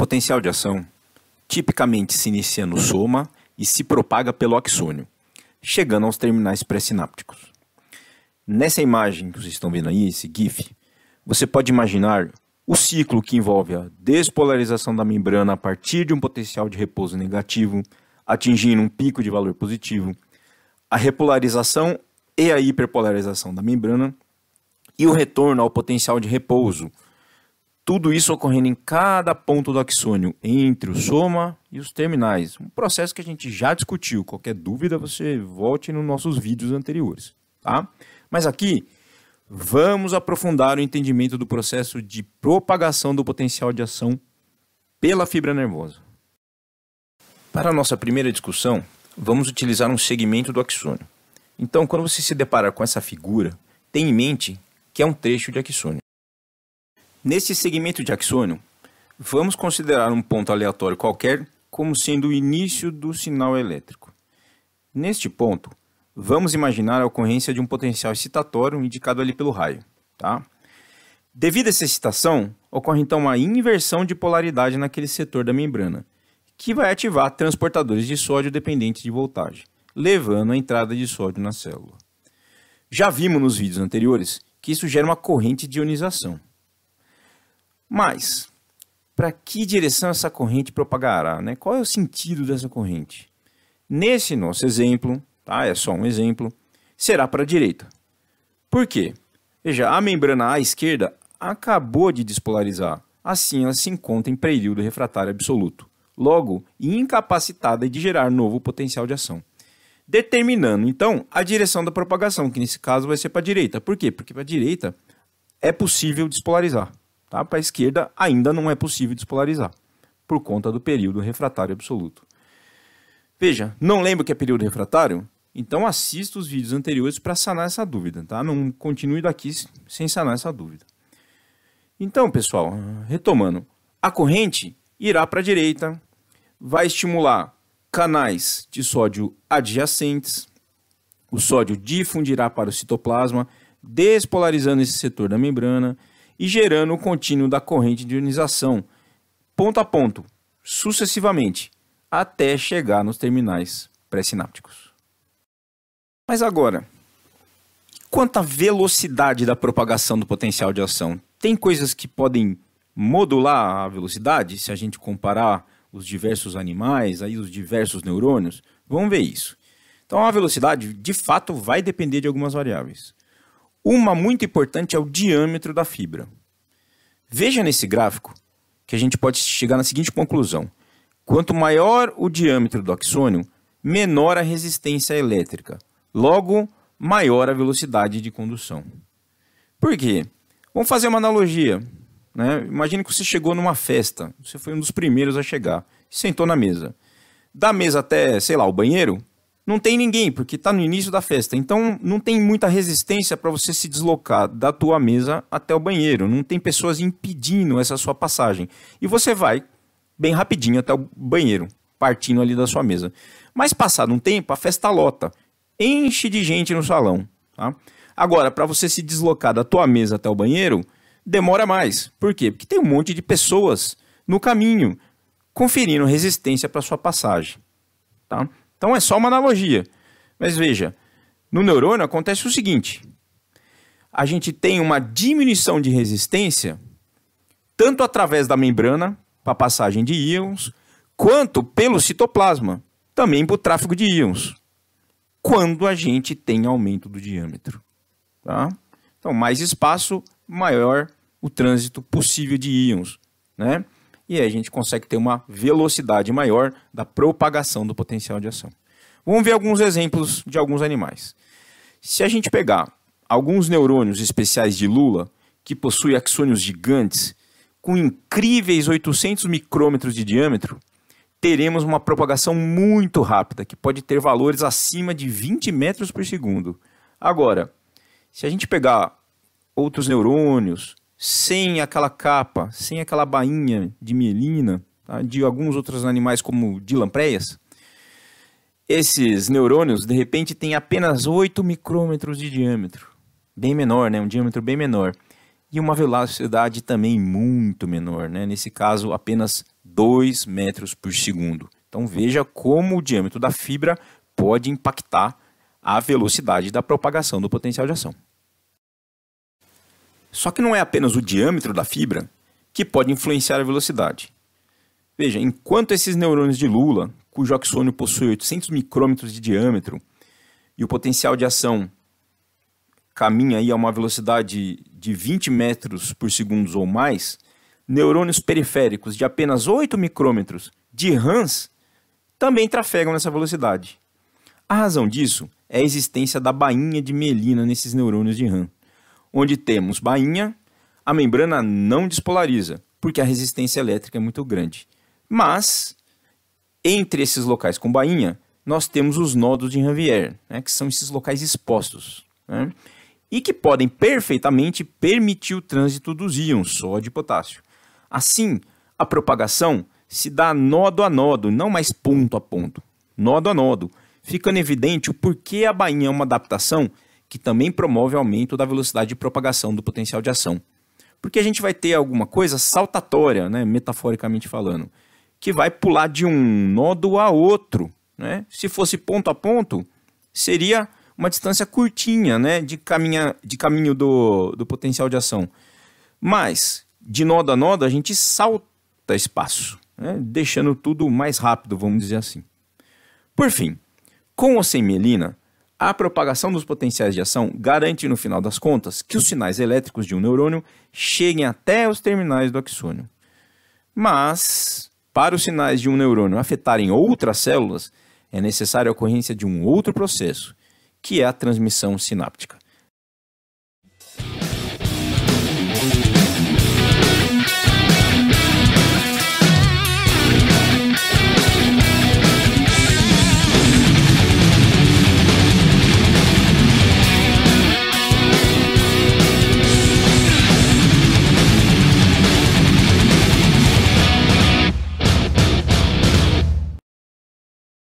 Potencial de ação tipicamente se inicia no soma e se propaga pelo axônio, chegando aos terminais pré-sinápticos. Nessa imagem que vocês estão vendo aí, esse GIF, você pode imaginar o ciclo que envolve a despolarização da membrana a partir de um potencial de repouso negativo, atingindo um pico de valor positivo, a repolarização e a hiperpolarização da membrana e o retorno ao potencial de repouso, tudo isso ocorrendo em cada ponto do axônio, entre o soma e os terminais. Um processo que a gente já discutiu. Qualquer dúvida, você volte nos nossos vídeos anteriores. Tá? Mas aqui, vamos aprofundar o entendimento do processo de propagação do potencial de ação pela fibra nervosa. Para a nossa primeira discussão, vamos utilizar um segmento do axônio. Então, quando você se deparar com essa figura, tenha em mente que é um trecho de axônio. Neste segmento de axônio, vamos considerar um ponto aleatório qualquer como sendo o início do sinal elétrico. Neste ponto, vamos imaginar a ocorrência de um potencial excitatório indicado ali pelo raio. Tá? Devido a essa excitação, ocorre então uma inversão de polaridade naquele setor da membrana, que vai ativar transportadores de sódio dependentes de voltagem, levando a entrada de sódio na célula. Já vimos nos vídeos anteriores que isso gera uma corrente de ionização. Mas, para que direção essa corrente propagará? Né? Qual é o sentido dessa corrente? Nesse nosso exemplo, tá? é só um exemplo, será para a direita. Por quê? Veja, a membrana à esquerda acabou de despolarizar. Assim, ela se encontra em período refratário absoluto, logo incapacitada de gerar novo potencial de ação. Determinando, então, a direção da propagação, que nesse caso vai ser para a direita. Por quê? Porque para a direita é possível despolarizar. Tá? Para a esquerda, ainda não é possível despolarizar, por conta do período refratário absoluto. Veja, não lembro que é período refratário? Então assista os vídeos anteriores para sanar essa dúvida, tá? Não continue daqui sem sanar essa dúvida. Então, pessoal, retomando, a corrente irá para a direita, vai estimular canais de sódio adjacentes, o sódio difundirá para o citoplasma, despolarizando esse setor da membrana, e gerando o contínuo da corrente de ionização, ponto a ponto, sucessivamente, até chegar nos terminais pré-sinápticos. Mas agora, quanto à velocidade da propagação do potencial de ação, tem coisas que podem modular a velocidade, se a gente comparar os diversos animais, aí os diversos neurônios? Vamos ver isso. Então a velocidade, de fato, vai depender de algumas variáveis. Uma muito importante é o diâmetro da fibra. Veja nesse gráfico que a gente pode chegar na seguinte conclusão: quanto maior o diâmetro do axônio, menor a resistência elétrica, logo, maior a velocidade de condução. Por quê? Vamos fazer uma analogia. Né? Imagine que você chegou numa festa, você foi um dos primeiros a chegar, sentou na mesa. Da mesa até, sei lá, o banheiro, não tem ninguém, porque está no início da festa. Então não tem muita resistência para você se deslocar da tua mesa até o banheiro. Não tem pessoas impedindo essa sua passagem. E você vai bem rapidinho até o banheiro, partindo ali da sua mesa. Mas passado um tempo, a festa lota. Enche de gente no salão. Tá? Agora, para você se deslocar da tua mesa até o banheiro, demora mais. Por quê? Porque tem um monte de pessoas no caminho conferindo resistência para sua passagem. Tá? Então é só uma analogia. Mas veja, no neurônio acontece o seguinte: a gente tem uma diminuição de resistência tanto através da membrana para passagem de íons, quanto pelo citoplasma, também para o tráfego de íons, quando a gente tem aumento do diâmetro. Tá? Então, mais espaço, maior o trânsito possível de íons. Né? e aí a gente consegue ter uma velocidade maior da propagação do potencial de ação. Vamos ver alguns exemplos de alguns animais. Se a gente pegar alguns neurônios especiais de Lula, que possuem axônios gigantes, com incríveis 800 micrômetros de diâmetro, teremos uma propagação muito rápida, que pode ter valores acima de 20 metros por segundo. Agora, se a gente pegar outros neurônios sem aquela capa, sem aquela bainha de mielina, tá? de alguns outros animais como de lampreias, esses neurônios, de repente, têm apenas 8 micrômetros de diâmetro. Bem menor, né? Um diâmetro bem menor. E uma velocidade também muito menor, né? Nesse caso, apenas 2 metros por segundo. Então, veja como o diâmetro da fibra pode impactar a velocidade da propagação do potencial de ação. Só que não é apenas o diâmetro da fibra que pode influenciar a velocidade. Veja, enquanto esses neurônios de Lula, cujo axônio possui 800 micrômetros de diâmetro e o potencial de ação caminha aí a uma velocidade de 20 metros por segundo ou mais, neurônios periféricos de apenas 8 micrômetros de RANs também trafegam nessa velocidade. A razão disso é a existência da bainha de mielina nesses neurônios de RAM onde temos bainha, a membrana não despolariza, porque a resistência elétrica é muito grande. Mas, entre esses locais com bainha, nós temos os nodos de Ranvier, né, que são esses locais expostos, né, e que podem perfeitamente permitir o trânsito dos íons sódio e potássio. Assim, a propagação se dá nodo a nodo, não mais ponto a ponto, nodo a nodo, ficando evidente o porquê a bainha é uma adaptação que também promove aumento da velocidade de propagação do potencial de ação. Porque a gente vai ter alguma coisa saltatória, né, metaforicamente falando, que vai pular de um nodo a outro. Né? Se fosse ponto a ponto, seria uma distância curtinha né, de, caminha, de caminho do, do potencial de ação. Mas, de nodo a nodo, a gente salta espaço, né, deixando tudo mais rápido, vamos dizer assim. Por fim, com ou sem melina. A propagação dos potenciais de ação garante, no final das contas, que os sinais elétricos de um neurônio cheguem até os terminais do axônio. Mas, para os sinais de um neurônio afetarem outras células, é necessária a ocorrência de um outro processo, que é a transmissão sináptica.